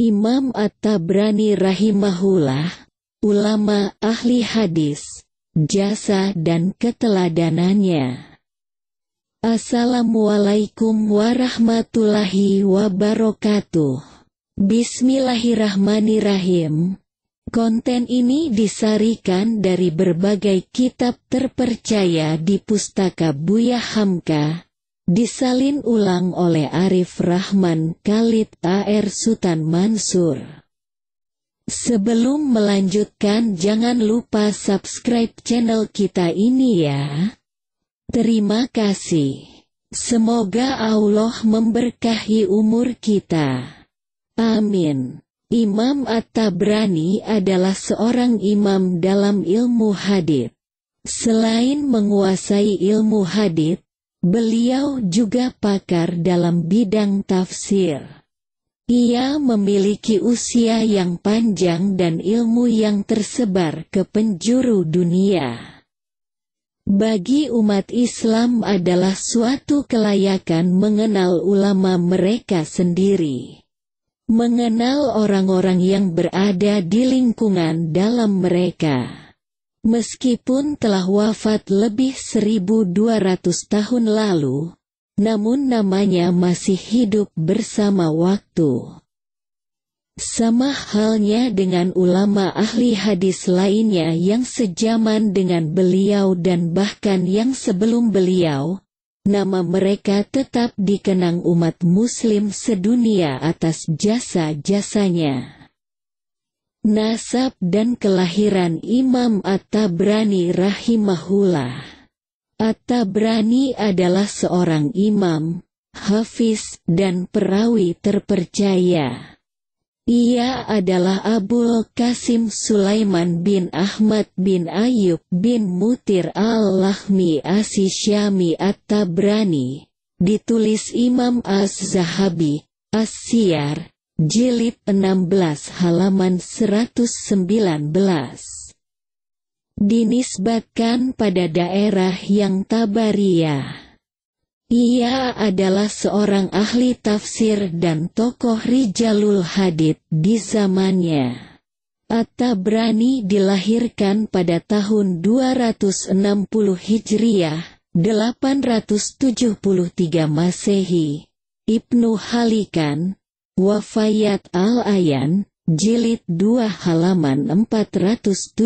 Imam At-Tabrani rahimahullah, ulama ahli hadis, jasa dan keteladanannya. Assalamualaikum warahmatullahi wabarakatuh. Bismillahirrahmanirrahim. Konten ini disarikan dari berbagai kitab terpercaya di Pustaka Buya Hamka, disalin ulang oleh Arif Rahman Khalid AR Sultan Mansur. Sebelum melanjutkan jangan lupa subscribe channel kita ini ya. Terima kasih. Semoga Allah memberkahi umur kita. Amin. Imam At-Tabrani adalah seorang imam dalam ilmu hadith. Selain menguasai ilmu hadith, Beliau juga pakar dalam bidang tafsir. Ia memiliki usia yang panjang dan ilmu yang tersebar ke penjuru dunia. Bagi umat Islam adalah suatu kelayakan mengenal ulama mereka sendiri. Mengenal orang-orang yang berada di lingkungan dalam mereka. Meskipun telah wafat lebih 1200 tahun lalu, namun namanya masih hidup bersama waktu. Sama halnya dengan ulama ahli hadis lainnya yang sejaman dengan beliau dan bahkan yang sebelum beliau, nama mereka tetap dikenang umat muslim sedunia atas jasa-jasanya. Nasab dan kelahiran Imam At-Tabrani rahimahullah. At-Tabrani adalah seorang imam, hafiz, dan perawi terpercaya. Ia adalah Abu Qasim Sulaiman bin Ahmad bin Ayub bin Mutir al-Lahmi Asisyami At-Tabrani, ditulis Imam Az-Zahabi, As-Siyar, Jilid 16 halaman 119 Dinisbatkan pada daerah yang Tabaria. Ia adalah seorang ahli tafsir dan tokoh Rijalul Hadid di zamannya. At-Tabrani dilahirkan pada tahun 260 Hijriah, 873 Masehi. Ibnu Halikan, Wafayat Al-Ayan, Jilid 2 halaman 407.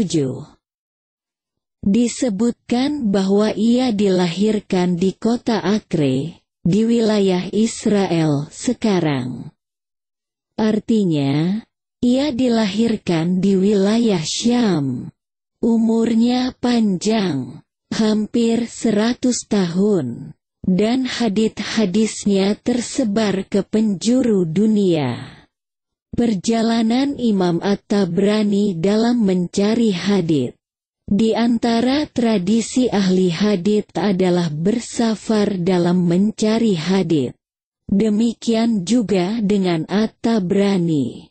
Disebutkan bahwa ia dilahirkan di kota Akre, di wilayah Israel sekarang. Artinya, ia dilahirkan di wilayah Syam. Umurnya panjang, hampir 100 tahun dan hadit-hadisnya tersebar ke penjuru dunia. Perjalanan Imam At-Tabrani dalam mencari hadit. Di antara tradisi ahli hadit adalah bersafar dalam mencari hadit. Demikian juga dengan At-Tabrani.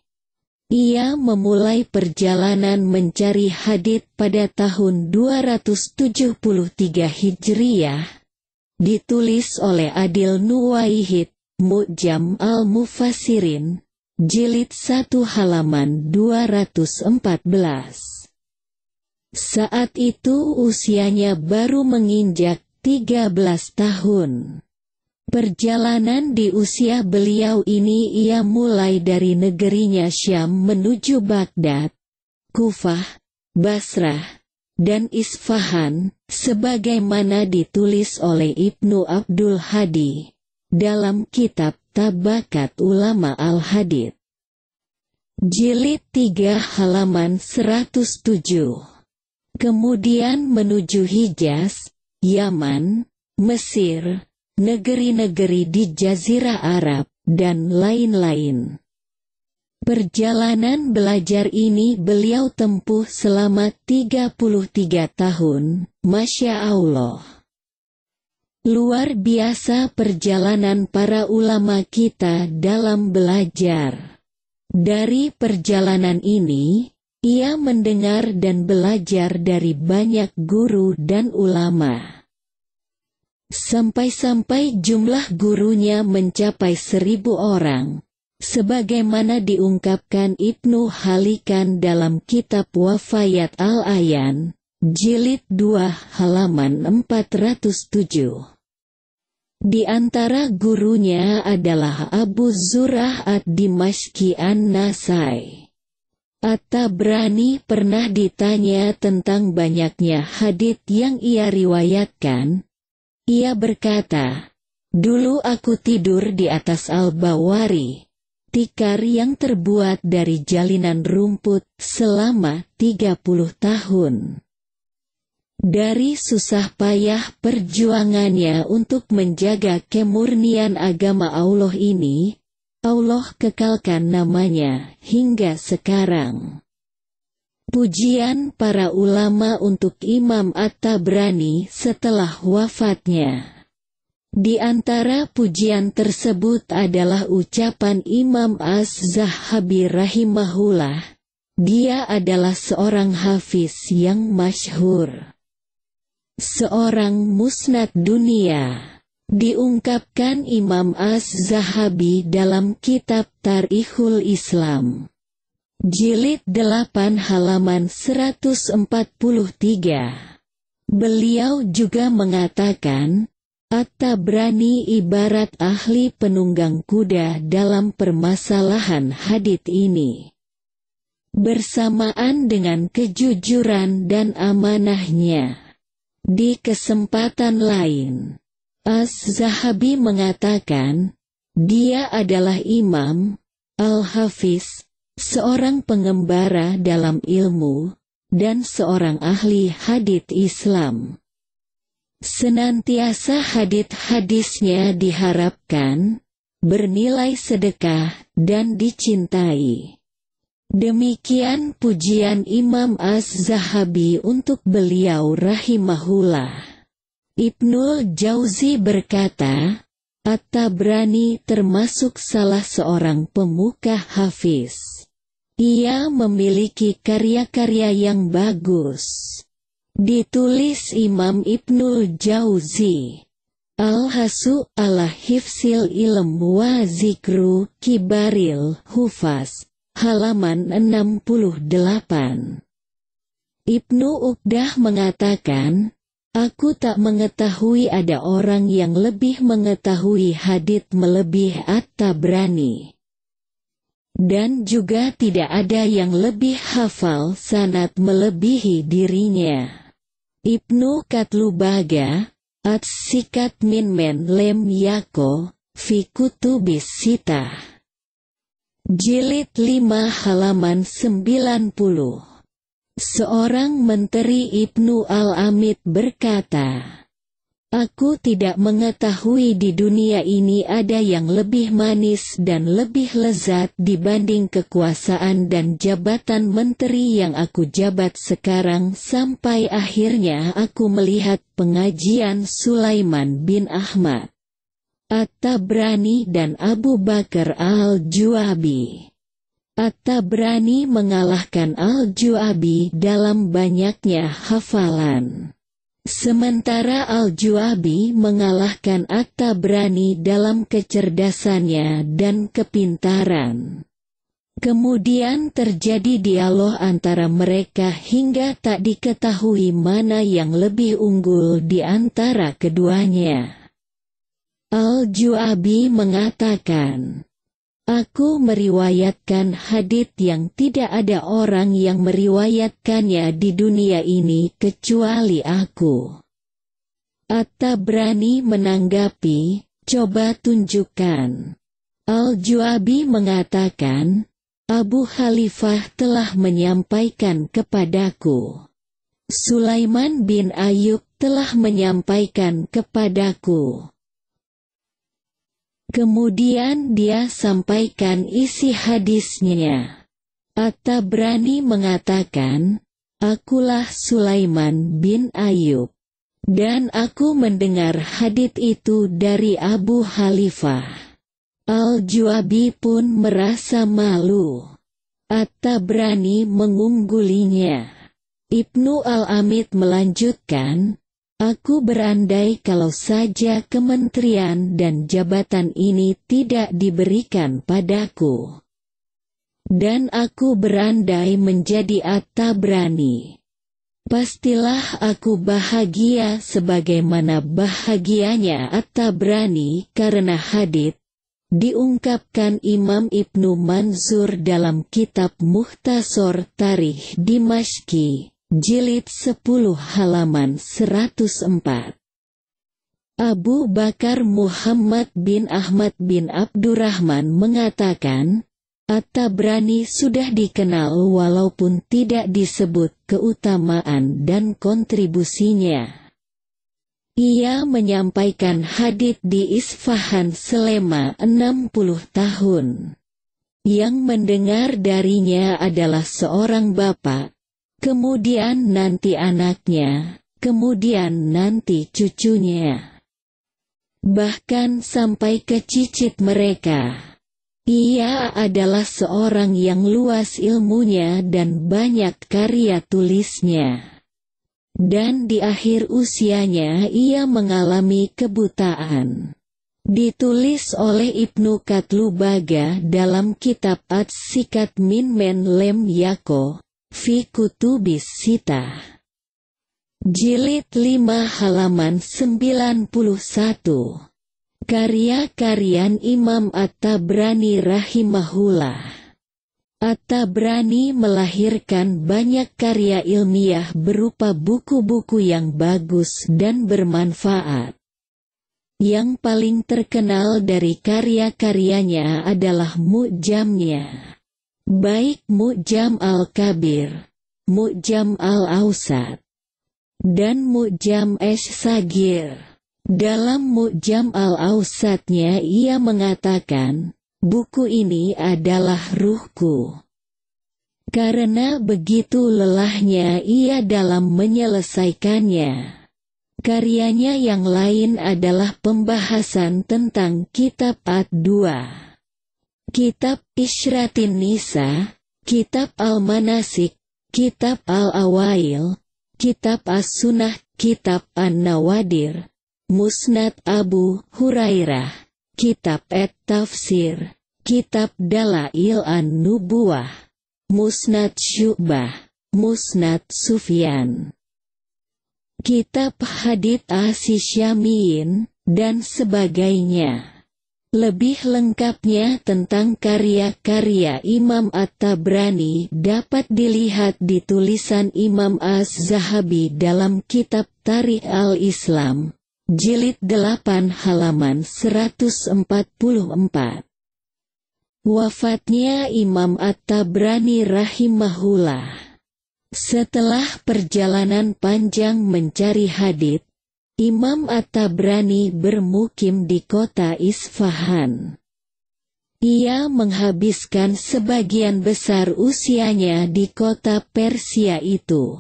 Ia memulai perjalanan mencari hadit pada tahun 273 Hijriah Ditulis oleh Adil Nuwaihid, Mu'jam Al-Mufasirin, Jilid 1 halaman 214. Saat itu usianya baru menginjak 13 tahun. Perjalanan di usia beliau ini ia mulai dari negerinya Syam menuju Baghdad, Kufah, Basrah, dan Isfahan, sebagaimana ditulis oleh Ibnu Abdul Hadi dalam kitab Tabakat Ulama Al-Hadid. Jilid 3 halaman 107. Kemudian menuju Hijaz, Yaman, Mesir, negeri-negeri di Jazirah Arab, dan lain-lain. Perjalanan belajar ini beliau tempuh selama 33 tahun, Masya Allah. Luar biasa perjalanan para ulama kita dalam belajar. Dari perjalanan ini, ia mendengar dan belajar dari banyak guru dan ulama. Sampai-sampai jumlah gurunya mencapai seribu orang, sebagaimana diungkapkan Ibnu Halikan dalam kitab Wafayat Al-Ayan, jilid 2 halaman 407. Di antara gurunya adalah Abu Zurah ad Dimashki An-Nasai. Atta berani pernah ditanya tentang banyaknya hadit yang ia riwayatkan. Ia berkata, Dulu aku tidur di atas Al-Bawari, tikar yang terbuat dari jalinan rumput selama 30 tahun. Dari susah payah perjuangannya untuk menjaga kemurnian agama Allah ini, Allah kekalkan namanya hingga sekarang. Pujian para ulama untuk Imam At-Tabrani setelah wafatnya. Di antara pujian tersebut adalah ucapan Imam Az-Zahabi rahimahullah. Dia adalah seorang hafiz yang masyhur. Seorang musnad dunia. Diungkapkan Imam Az-Zahabi dalam kitab Tarikhul Islam. Jilid 8 halaman 143. Beliau juga mengatakan, Atta berani ibarat ahli penunggang kuda dalam permasalahan hadit ini. Bersamaan dengan kejujuran dan amanahnya. Di kesempatan lain, Az-Zahabi mengatakan, dia adalah imam, al-hafiz, seorang pengembara dalam ilmu, dan seorang ahli hadit Islam. Senantiasa hadit-hadisnya diharapkan, bernilai sedekah, dan dicintai. Demikian pujian Imam Az-Zahabi untuk beliau rahimahullah. Ibnul Jauzi berkata, At-Tabrani termasuk salah seorang pemuka hafiz. Ia memiliki karya-karya yang bagus. Ditulis Imam Ibnul Jauzi. Al-Hasu ala Hifsil Ilm wa Zikru Kibaril Hufas, halaman 68. Ibnu Uqdah mengatakan, Aku tak mengetahui ada orang yang lebih mengetahui hadith melebih At-Tabrani. Dan juga tidak ada yang lebih hafal sanat melebihi dirinya. Ibnu Katlubaga, at sikat min men lem yako, fikutubis sita. Jilid 5 halaman 90 Seorang Menteri Ibnu Al-Amid berkata, Aku tidak mengetahui di dunia ini ada yang lebih manis dan lebih lezat dibanding kekuasaan dan jabatan menteri yang aku jabat sekarang sampai akhirnya aku melihat pengajian Sulaiman bin Ahmad. At-Tabrani dan Abu Bakar al-Juabi. At-Tabrani mengalahkan al-Juabi dalam banyaknya hafalan. Sementara Al-Juabi mengalahkan Atta Brani dalam kecerdasannya dan kepintaran. Kemudian terjadi dialog antara mereka hingga tak diketahui mana yang lebih unggul di antara keduanya. Al-Juabi mengatakan, Aku meriwayatkan hadith yang tidak ada orang yang meriwayatkannya di dunia ini kecuali aku. Atta berani menanggapi, coba tunjukkan. Al-Juabi mengatakan, Abu Khalifah telah menyampaikan kepadaku. Sulaiman bin Ayub telah menyampaikan kepadaku. Kemudian dia sampaikan isi hadisnya. Atta berani mengatakan, Akulah Sulaiman bin Ayub. Dan aku mendengar hadit itu dari Abu Halifah. Al-Juabi pun merasa malu. Atta berani mengunggulinya. Ibnu Al-Amid melanjutkan, Aku berandai kalau saja kementerian dan jabatan ini tidak diberikan padaku. Dan aku berandai menjadi Atta berani. Pastilah aku bahagia sebagaimana bahagianya Atta berani karena hadit, diungkapkan Imam Ibnu Mansur dalam kitab Muhtasor Tarikh Dimashki. Jilid 10 halaman 104 Abu Bakar Muhammad bin Ahmad bin Abdurrahman mengatakan, At-Tabrani sudah dikenal walaupun tidak disebut keutamaan dan kontribusinya. Ia menyampaikan hadith di Isfahan selama 60 tahun. Yang mendengar darinya adalah seorang bapak kemudian nanti anaknya, kemudian nanti cucunya. Bahkan sampai ke cicit mereka. Ia adalah seorang yang luas ilmunya dan banyak karya tulisnya. Dan di akhir usianya ia mengalami kebutaan. Ditulis oleh Ibnu Katlubaga dalam kitab Ad-Sikat Min Men Lem Yako, Fi Kutubis Sita. Jilid 5 halaman 91. karya karyan Imam At-Tabrani rahimahullah. At-Tabrani melahirkan banyak karya ilmiah berupa buku-buku yang bagus dan bermanfaat. Yang paling terkenal dari karya-karyanya adalah Mu'jamnya baik Mu'jam al-Kabir, Mu'jam al-Ausat, dan Mu'jam es-Sagir. Dalam Mu'jam al-Ausatnya ia mengatakan, buku ini adalah ruhku. Karena begitu lelahnya ia dalam menyelesaikannya. Karyanya yang lain adalah pembahasan tentang kitab Ad-2. Kitab Isyratin Nisa, Kitab Al-Manasik, Kitab Al-Awail, Kitab As-Sunnah, Kitab An-Nawadir, Musnad Abu Hurairah, Kitab at tafsir Kitab Dalail an nubuah Musnad Syu'bah, Musnad Sufyan. Kitab Hadith Syamiin dan sebagainya. Lebih lengkapnya tentang karya-karya Imam At-Tabrani dapat dilihat di tulisan Imam Az-Zahabi dalam kitab Tarikh al-Islam, jilid 8 halaman 144. Wafatnya Imam At-Tabrani rahimahullah. Setelah perjalanan panjang mencari hadith, Imam At-Tabrani bermukim di kota Isfahan. Ia menghabiskan sebagian besar usianya di kota Persia itu.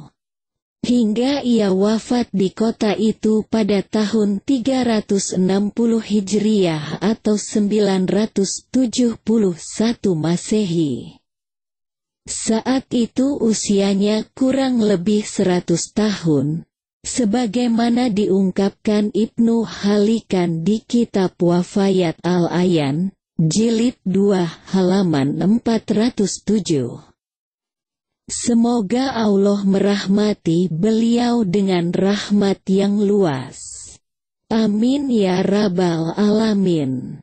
Hingga ia wafat di kota itu pada tahun 360 Hijriah atau 971 Masehi. Saat itu usianya kurang lebih 100 tahun, Sebagaimana diungkapkan Ibnu Halikan di Kitab Wafayat Al-Ayan, Jilid 2 halaman 407. Semoga Allah merahmati beliau dengan rahmat yang luas. Amin ya Rabbal Alamin.